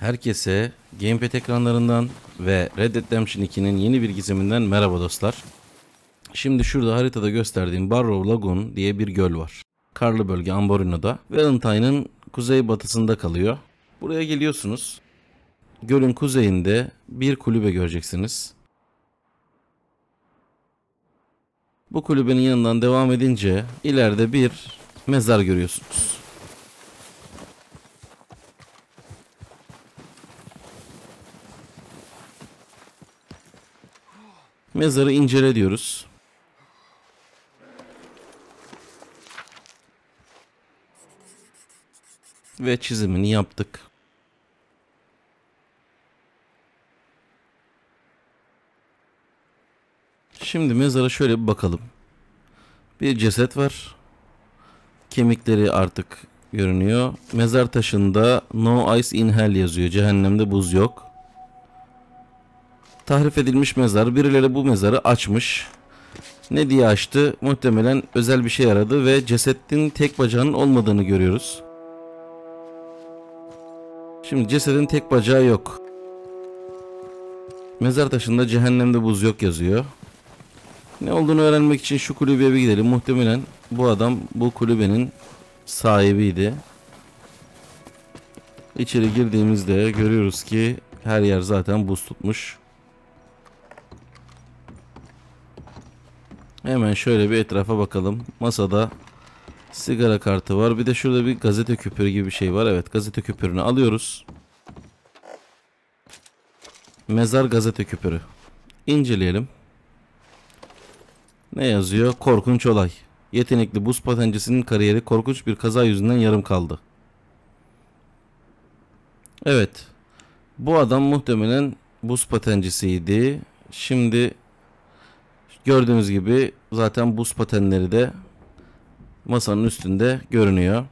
Herkese Gamepad ekranlarından ve Red Dead Redemption 2'nin yeni bir gizeminden merhaba dostlar. Şimdi şurada haritada gösterdiğim Barrow Lagoon diye bir göl var. Karlı bölge Amborino'da, Valentine'ın kuzey batısında kalıyor. Buraya geliyorsunuz. Gölün kuzeyinde bir kulübe göreceksiniz. Bu kulübenin yanından devam edince ileride bir mezar görüyorsunuz. Mezarı incele diyoruz. Ve çizimini yaptık. Şimdi mezara şöyle bir bakalım. Bir ceset var. Kemikleri artık görünüyor. Mezar taşında no ice in hell yazıyor. Cehennemde buz yok. Tahrif edilmiş mezar. Birileri bu mezarı açmış. Ne diye açtı? Muhtemelen özel bir şey aradı ve cesedin tek bacağının olmadığını görüyoruz. Şimdi cesedin tek bacağı yok. Mezar taşında cehennemde buz yok yazıyor. Ne olduğunu öğrenmek için şu kulübeye bir gidelim. Muhtemelen bu adam bu kulübenin sahibiydi. İçeri girdiğimizde görüyoruz ki her yer zaten buz tutmuş. Hemen şöyle bir etrafa bakalım. Masada sigara kartı var. Bir de şurada bir gazete küpürü gibi bir şey var. Evet gazete küpürünü alıyoruz. Mezar gazete küpürü. İnceleyelim. Ne yazıyor? Korkunç olay. Yetenekli buz patencisinin kariyeri korkunç bir kaza yüzünden yarım kaldı. Evet. Bu adam muhtemelen buz patencisiydi. Şimdi Gördüğünüz gibi zaten buz patenleri de masanın üstünde görünüyor.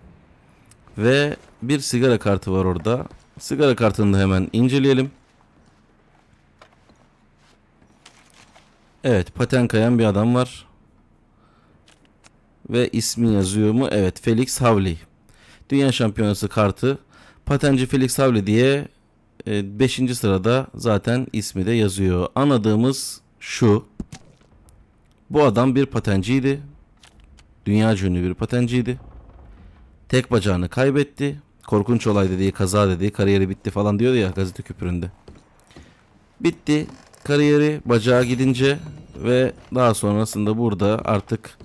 Ve bir sigara kartı var orada. Sigara kartını da hemen inceleyelim. Evet paten kayan bir adam var. Ve ismi yazıyor mu? Evet Felix Havli. Dünya şampiyonası kartı. Patenci Felix Havli diye 5. E, sırada zaten ismi de yazıyor. Anladığımız şu. Bu adam bir patenciydi. Dünya ünlü bir patenciydi. Tek bacağını kaybetti. Korkunç olay dediği, kaza dediği, kariyeri bitti falan diyordu ya gazete küpüründe. Bitti. Kariyeri bacağı gidince ve daha sonrasında burada artık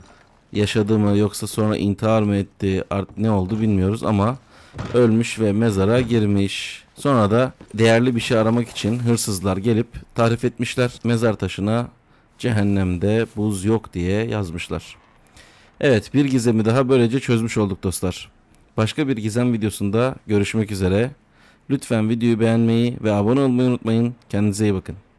yaşadı mı yoksa sonra intihar mı etti artık ne oldu bilmiyoruz ama ölmüş ve mezara girmiş. Sonra da değerli bir şey aramak için hırsızlar gelip tarif etmişler mezar taşına cehennemde buz yok diye yazmışlar. Evet bir gizemi daha böylece çözmüş olduk dostlar. Başka bir gizem videosunda görüşmek üzere. Lütfen videoyu beğenmeyi ve abone olmayı unutmayın. Kendinize iyi bakın.